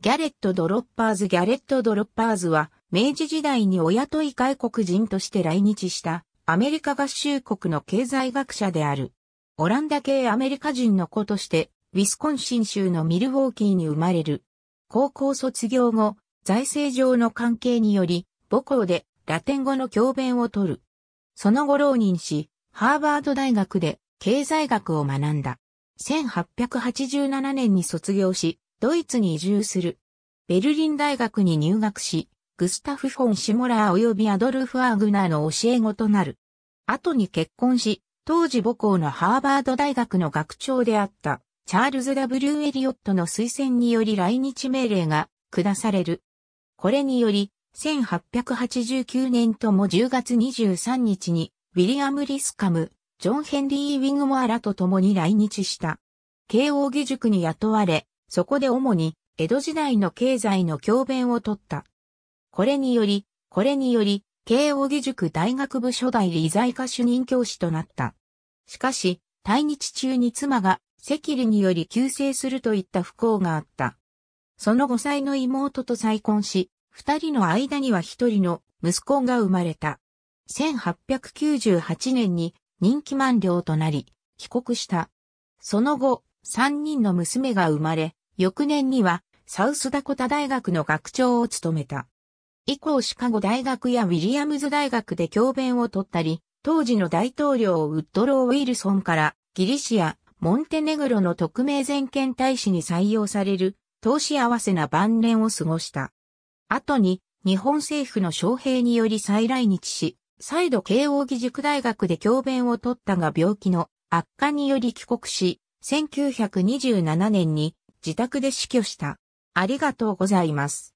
ギャレット・ドロッパーズ・ギャレット・ドロッパーズは、明治時代にお雇い外国人として来日したアメリカ合衆国の経済学者である。オランダ系アメリカ人の子として、ウィスコンシン州のミルウォーキーに生まれる。高校卒業後、財政上の関係により、母校でラテン語の教鞭を取る。その後浪人し、ハーバード大学で経済学を学んだ。1887年に卒業し、ドイツに移住する。ベルリン大学に入学し、グスタフ・フォン・シモラー及びアドルフ・アーグナーの教え子となる。後に結婚し、当時母校のハーバード大学の学長であったチャールズ・ W・ エリオットの推薦により来日命令が下される。これにより、1889年とも10月23日に、ウィリアム・リスカム、ジョン・ヘンリー・ウィングモアラと共に来日した。慶応義塾に雇われ、そこで主に江戸時代の経済の教鞭を取った。これにより、これにより、慶応義塾大学部初代理財科主任教師となった。しかし、対日中に妻が赤痢により救世するといった不幸があった。その5歳の妹と再婚し、二人の間には一人の息子が生まれた。1898年に任期満了となり、帰国した。その後、三人の娘が生まれ、翌年にはサウスダコタ大学の学長を務めた。以降シカゴ大学やウィリアムズ大学で教鞭を取ったり、当時の大統領ウッドロー・ウィルソンからギリシア、モンテネグロの特命全権大使に採用される、投資合わせな晩年を過ごした。後に、日本政府の招聘により再来日し、再度慶応義塾大学で教鞭を取ったが病気の悪化により帰国し、1927年に自宅で死去した。ありがとうございます。